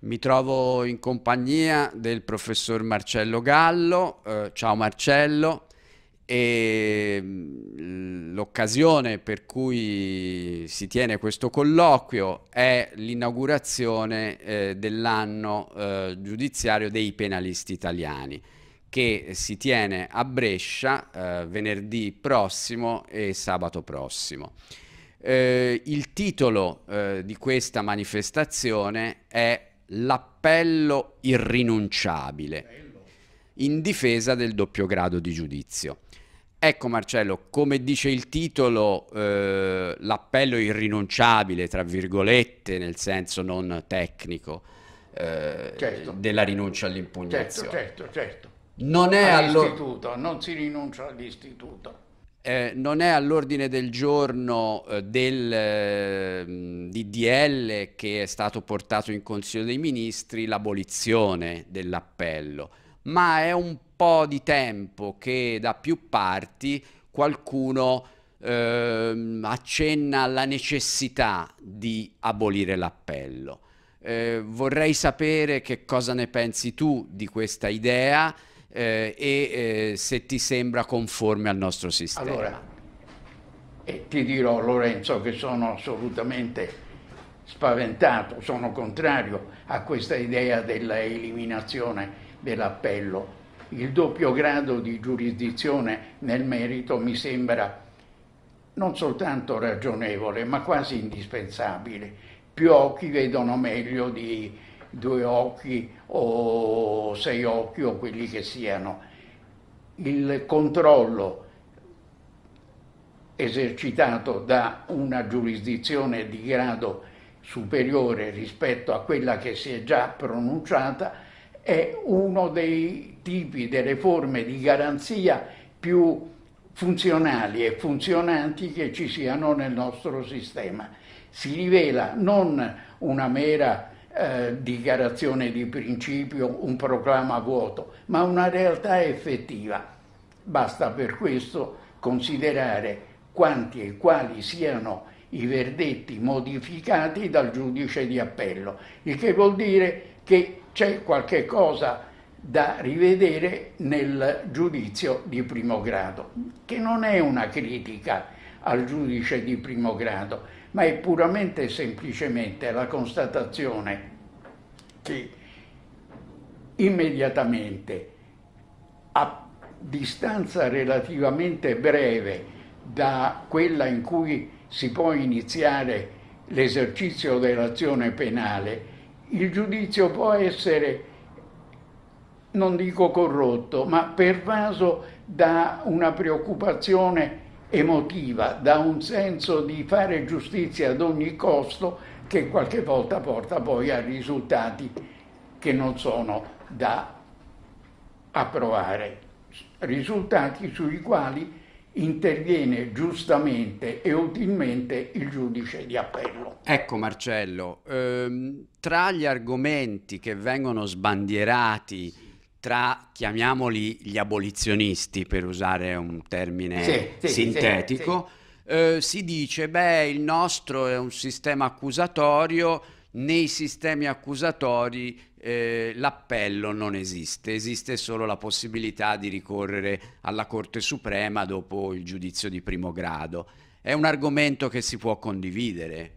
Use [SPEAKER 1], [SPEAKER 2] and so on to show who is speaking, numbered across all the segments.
[SPEAKER 1] Mi trovo in compagnia del professor Marcello Gallo, eh, ciao Marcello, e mm, l'occasione per cui si tiene questo colloquio è l'inaugurazione eh, dell'anno eh, giudiziario dei penalisti italiani che si tiene a Brescia eh, venerdì prossimo e sabato prossimo. Eh, il titolo eh, di questa manifestazione è l'appello irrinunciabile in difesa del doppio grado di giudizio. Ecco Marcello, come dice il titolo, eh, l'appello irrinunciabile, tra virgolette, nel senso non tecnico, eh, certo. della rinuncia all'impugnazione. Certo, certo, certo. Non è all'istituto,
[SPEAKER 2] allo... non si rinuncia all'istituto.
[SPEAKER 1] Eh, non è all'ordine del giorno eh, del eh, DDL che è stato portato in Consiglio dei Ministri l'abolizione dell'appello, ma è un po' di tempo che da più parti qualcuno ehm, accenna alla necessità di abolire l'appello. Eh, vorrei sapere che cosa ne pensi tu di questa idea eh, e eh, se ti sembra conforme al nostro sistema. Allora,
[SPEAKER 2] eh, ti dirò Lorenzo che sono assolutamente spaventato, sono contrario a questa idea della eliminazione dell'appello. Il doppio grado di giurisdizione nel merito mi sembra non soltanto ragionevole, ma quasi indispensabile. Più occhi vedono meglio di due occhi o sei occhi o quelli che siano. Il controllo esercitato da una giurisdizione di grado superiore rispetto a quella che si è già pronunciata è uno dei tipi, delle forme di garanzia più funzionali e funzionanti che ci siano nel nostro sistema. Si rivela non una mera eh, dichiarazione di principio, un proclama vuoto, ma una realtà effettiva. Basta per questo considerare quanti e quali siano i verdetti modificati dal giudice di appello, il che vuol dire che c'è qualche cosa da rivedere nel giudizio di primo grado, che non è una critica al giudice di primo grado, ma è puramente e semplicemente la constatazione che immediatamente a distanza relativamente breve da quella in cui si può iniziare l'esercizio dell'azione penale, il giudizio può essere, non dico corrotto, ma pervaso da una preoccupazione emotiva, da un senso di fare giustizia ad ogni costo che qualche volta porta poi a risultati che non sono da approvare, risultati sui quali interviene giustamente e utilmente il giudice di appello.
[SPEAKER 1] Ecco Marcello, ehm, tra gli argomenti che vengono sbandierati tra, chiamiamoli gli abolizionisti, per usare un termine sì, sì, sintetico, sì, eh, si dice, beh, il nostro è un sistema accusatorio, nei sistemi accusatori eh, l'appello non esiste, esiste solo la possibilità di ricorrere alla Corte Suprema dopo il giudizio di primo grado. È un argomento che si può condividere.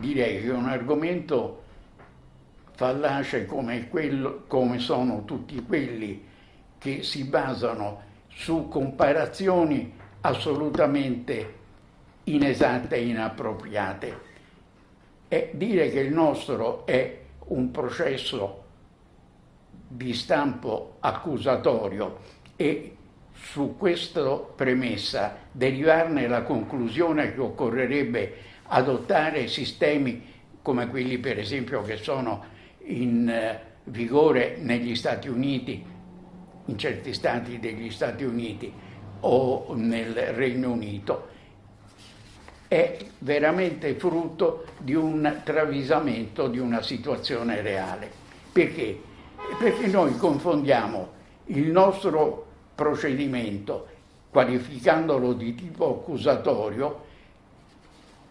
[SPEAKER 2] Direi che è un argomento fallace come, quello, come sono tutti quelli che si basano su comparazioni assolutamente inesatte e inappropriate. E dire che il nostro è un processo di stampo accusatorio e su questa premessa derivarne la conclusione che occorrerebbe adottare sistemi come quelli per esempio che sono in eh, vigore negli Stati Uniti, in certi stati degli Stati Uniti o nel Regno Unito, è veramente frutto di un travisamento di una situazione reale. Perché? Perché noi confondiamo il nostro procedimento, qualificandolo di tipo accusatorio,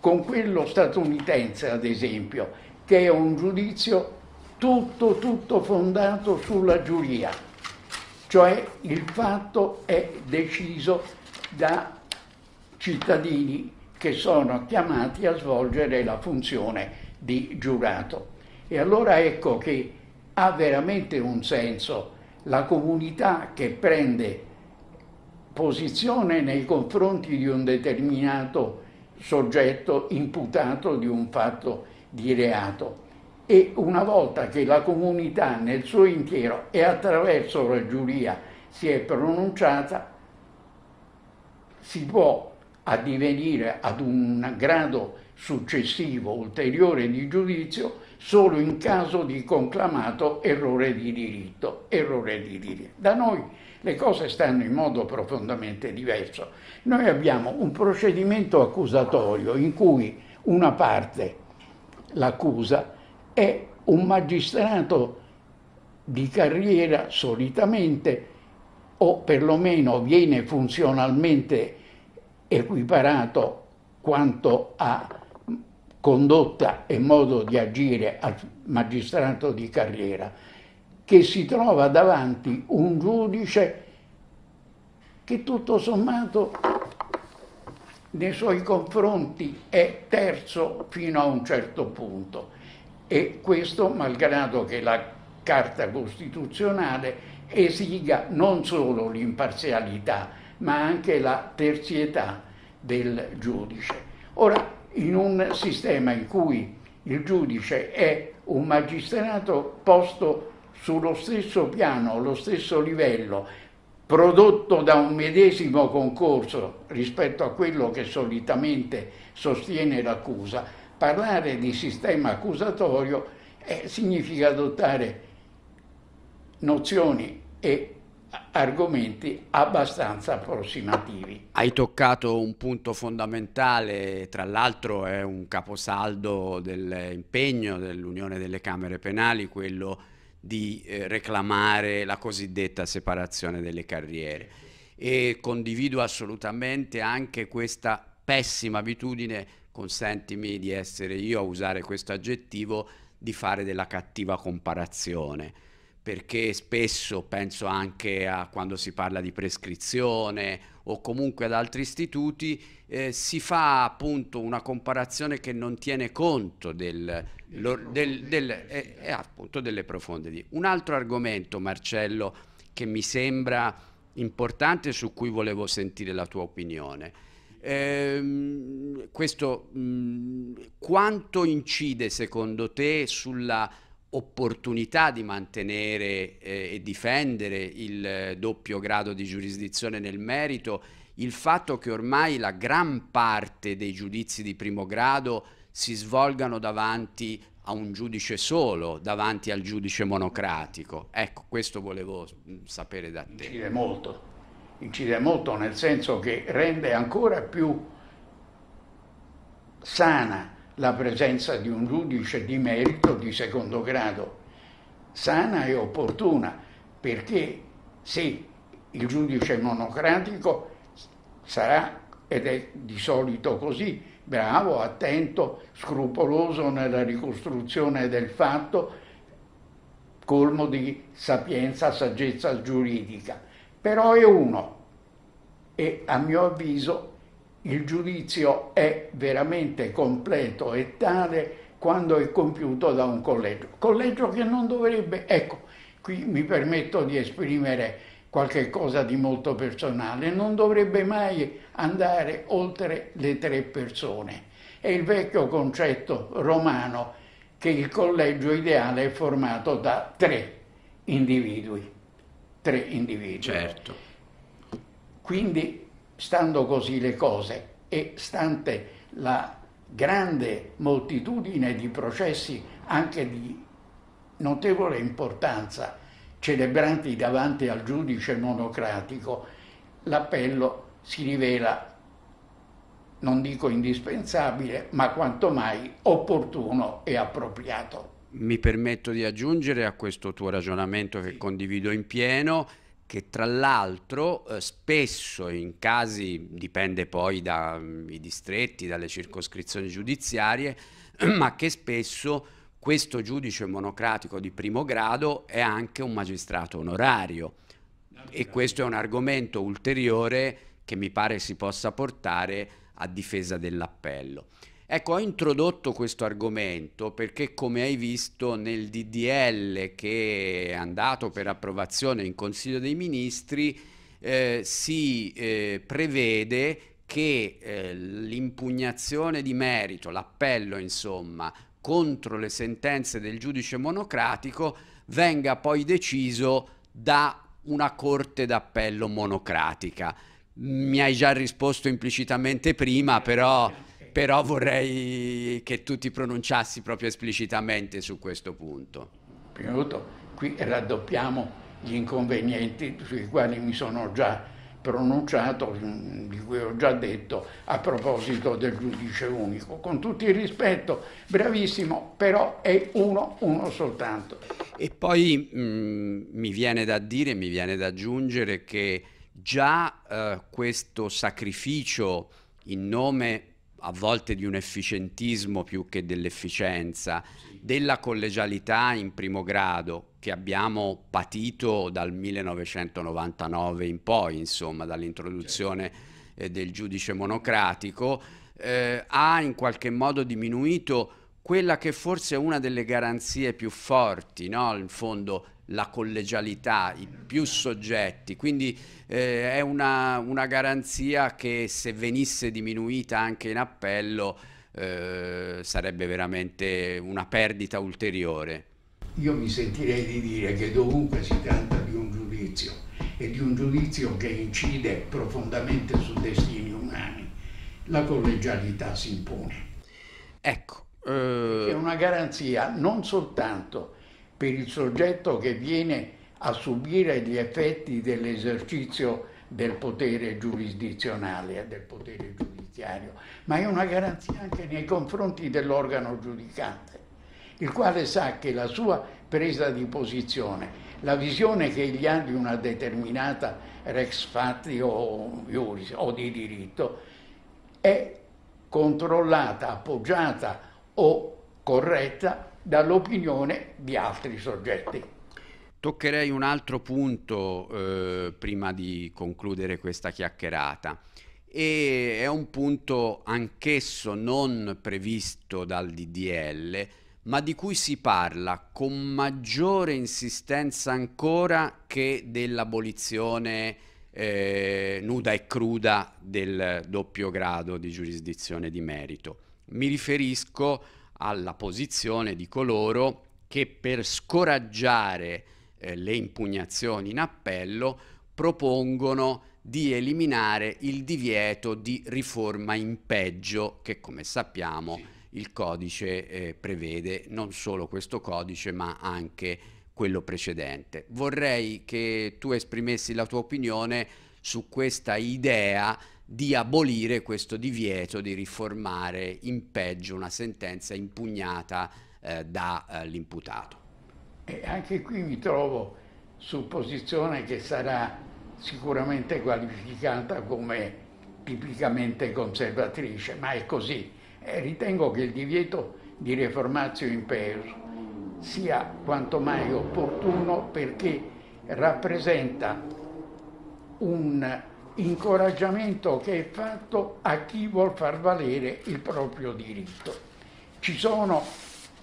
[SPEAKER 2] con quello statunitense, ad esempio, che è un giudizio tutto, tutto fondato sulla giuria, cioè il fatto è deciso da cittadini che sono chiamati a svolgere la funzione di giurato. E allora ecco che ha veramente un senso la comunità che prende posizione nei confronti di un determinato soggetto imputato di un fatto di reato e una volta che la comunità nel suo intero e attraverso la giuria si è pronunciata, si può addivenire ad un grado successivo ulteriore di giudizio solo in caso di conclamato errore di diritto, errore di diritto. Da noi le cose stanno in modo profondamente diverso. Noi abbiamo un procedimento accusatorio in cui una parte l'accusa è un magistrato di carriera solitamente o perlomeno viene funzionalmente equiparato quanto a condotta e modo di agire al magistrato di carriera, che si trova davanti un giudice che tutto sommato nei suoi confronti è terzo fino a un certo punto e questo malgrado che la Carta Costituzionale esiga non solo l'imparzialità ma anche la terzietà del giudice. Ora, in un sistema in cui il giudice è un magistrato posto sullo stesso piano, allo stesso livello, prodotto da un medesimo concorso rispetto a quello che solitamente sostiene l'accusa, parlare di sistema accusatorio eh, significa adottare nozioni e argomenti abbastanza
[SPEAKER 1] approssimativi. Hai toccato un punto fondamentale, tra l'altro è un caposaldo dell'impegno dell'Unione delle Camere Penali, quello di eh, reclamare la cosiddetta separazione delle carriere e condivido assolutamente anche questa pessima abitudine consentimi di essere io a usare questo aggettivo, di fare della cattiva comparazione, perché spesso penso anche a quando si parla di prescrizione o comunque ad altri istituti, eh, si fa appunto una comparazione che non tiene conto del, lo, del, del, eh, eh, eh, appunto delle profonde. Di. Un altro argomento, Marcello, che mi sembra importante su cui volevo sentire la tua opinione ehm, questo mh, mm, quanto incide secondo te sulla opportunità di mantenere eh, e difendere il eh, doppio grado di giurisdizione nel merito, il fatto che ormai la gran parte dei giudizi di primo grado si svolgano davanti a un giudice solo, davanti al giudice monocratico. Ecco, questo volevo mm, sapere da te. Incide molto,
[SPEAKER 2] incide molto nel senso che rende ancora più sana la presenza di un giudice di merito di secondo grado, sana e opportuna, perché se il giudice monocratico sarà, ed è di solito così, bravo, attento, scrupoloso nella ricostruzione del fatto, colmo di sapienza, saggezza giuridica però è uno e a mio avviso il giudizio è veramente completo e tale quando è compiuto da un collegio. Collegio che non dovrebbe, ecco, qui mi permetto di esprimere qualche cosa di molto personale, non dovrebbe mai andare oltre le tre persone. È il vecchio concetto romano che il collegio ideale è formato da tre individui tre individui. Certo. Quindi, stando così le cose e stante la grande moltitudine di processi anche di notevole importanza celebranti davanti al giudice monocratico, l'appello si rivela non dico indispensabile, ma quanto mai opportuno e appropriato
[SPEAKER 1] mi permetto di aggiungere a questo tuo ragionamento che condivido in pieno che tra l'altro eh, spesso in casi, dipende poi dai distretti, dalle circoscrizioni giudiziarie, ma che spesso questo giudice monocratico di primo grado è anche un magistrato onorario e questo è un argomento ulteriore che mi pare si possa portare a difesa dell'appello. Ecco, ho introdotto questo argomento perché come hai visto nel DDL che è andato per approvazione in Consiglio dei Ministri eh, si eh, prevede che eh, l'impugnazione di merito, l'appello insomma, contro le sentenze del giudice monocratico venga poi deciso da una corte d'appello monocratica. Mi hai già risposto implicitamente prima, però però vorrei che tu ti pronunciassi proprio esplicitamente su questo punto. Prima di tutto qui
[SPEAKER 2] raddoppiamo gli inconvenienti sui quali mi sono già pronunciato, di cui ho già detto, a proposito del giudice unico. Con tutto il rispetto, bravissimo, però è uno, uno soltanto.
[SPEAKER 1] E poi mh, mm, mi viene da dire, mi viene da aggiungere che già eh, questo sacrificio in nome a volte di un efficientismo più che dell'efficienza, della collegialità in primo grado che abbiamo patito dal 1999 in poi, insomma, dall'introduzione eh, del giudice monocratico, eh, ha in qualche modo diminuito quella che forse è una delle garanzie più forti, no? in fondo la collegialità, i più soggetti, quindi eh, è una, una, garanzia che se venisse diminuita anche in appello eh, sarebbe veramente una perdita ulteriore.
[SPEAKER 2] Io mi sentirei di dire che dovunque si tratta di un giudizio e di un giudizio che incide profondamente su destini umani, la collegialità si impone. Ecco. Eh... È una garanzia non soltanto per il soggetto che viene a subire gli effetti dell'esercizio del potere giurisdizionale, del potere giudiziario, ma è una garanzia anche nei confronti dell'organo giudicante, il quale sa che la sua presa di posizione, la visione che egli ha di una determinata rex fatti o, o di diritto, è controllata, appoggiata o corretta dall'opinione di altri soggetti.
[SPEAKER 1] Toccherei un altro punto eh, prima di concludere questa chiacchierata e è un punto anch'esso non previsto dal DDL, ma di cui si parla con maggiore insistenza ancora che dell'abolizione eh, nuda e cruda del doppio grado di giurisdizione di merito. Mi riferisco a alla posizione di coloro che per scoraggiare eh, le impugnazioni in appello propongono di eliminare il divieto di riforma in peggio che come sappiamo sì. il codice eh, prevede non solo questo codice ma anche quello precedente. Vorrei che tu esprimessi la tua opinione su questa idea di abolire questo divieto di riformare in peggio una sentenza impugnata eh, dall'imputato.
[SPEAKER 2] Eh, anche qui mi trovo su posizione che sarà sicuramente qualificata come tipicamente conservatrice, ma è così. Eh, ritengo che il divieto di riformazio in peso sia quanto mai opportuno perché rappresenta un incoraggiamento che è fatto a chi vuol far valere il proprio diritto. Ci sono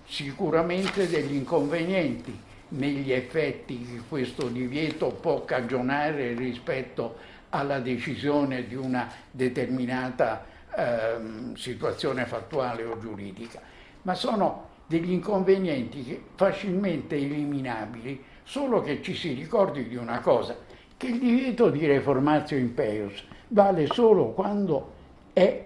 [SPEAKER 2] sicuramente degli inconvenienti negli effetti che questo divieto può cagionare rispetto alla decisione di una determinata ehm, situazione fattuale o giuridica, ma sono degli inconvenienti facilmente eliminabili, solo che ci si ricordi di una cosa, che il divieto di reformatio imperius vale solo quando è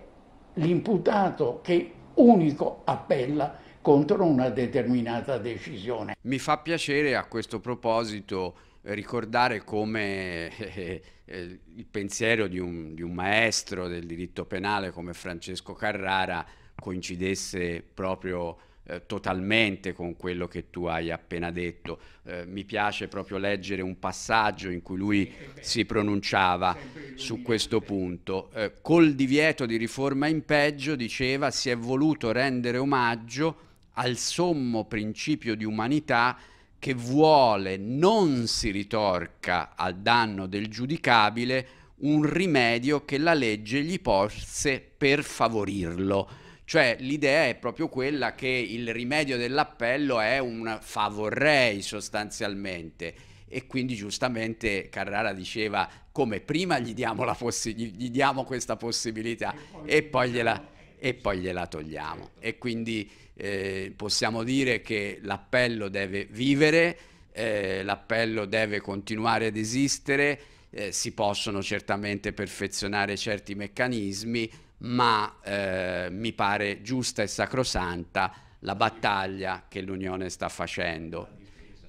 [SPEAKER 2] l'imputato che unico appella contro una determinata decisione.
[SPEAKER 1] Mi fa piacere a questo proposito ricordare come eh, eh, eh, il pensiero di un, di un maestro del diritto penale come Francesco Carrara coincidesse proprio eh, totalmente con quello che tu hai appena detto. Eh, mi piace proprio leggere un passaggio in cui lui si pronunciava su questo punto. Eh, col divieto di riforma in peggio, diceva, si è voluto rendere omaggio al sommo principio di umanità che vuole non si ritorca al danno del giudicabile un rimedio che la legge gli porse per favorirlo. Cioè l'idea è proprio quella che il rimedio dell'appello è un favorrei sostanzialmente e quindi giustamente Carrara diceva come prima gli diamo, possi- gli diamo questa possibilità e poi, gliela, e poi gliela togliamo. E quindi eh, possiamo dire che l'appello deve vivere, eh, l'appello deve continuare ad esistere, eh, si possono certamente perfezionare certi meccanismi, ma eh, mi pare giusta e sacrosanta la battaglia che l'Unione sta facendo.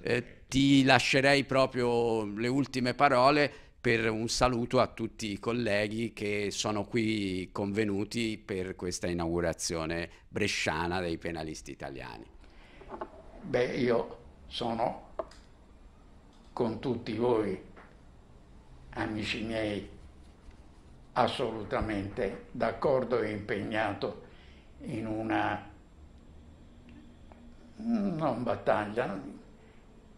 [SPEAKER 1] Eh, ti lascerei proprio le ultime parole per un saluto a tutti i colleghi che sono qui convenuti per questa inaugurazione bresciana dei penalisti italiani.
[SPEAKER 2] Beh, io sono con tutti voi, amici miei, assolutamente d'accordo e impegnato in una, non battaglia,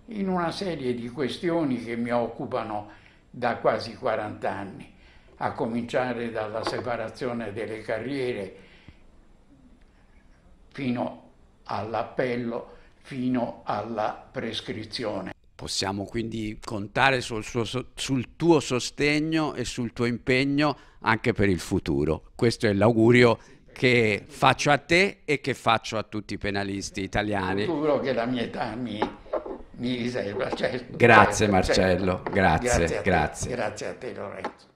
[SPEAKER 2] in una serie di questioni che mi occupano da quasi 40 anni, a cominciare dalla separazione delle carriere fino all'appello, fino alla prescrizione.
[SPEAKER 1] Possiamo quindi contare sul, suo, sul, tuo sostegno e sul tuo impegno anche per il futuro. Questo è l'augurio che faccio a te e che faccio a tutti i penalisti italiani.
[SPEAKER 2] Sicuro che la mia età mi, mi riserva, certo.
[SPEAKER 1] Grazie certo, Marcello, certo. grazie, grazie. a te, grazie a te Lorenzo.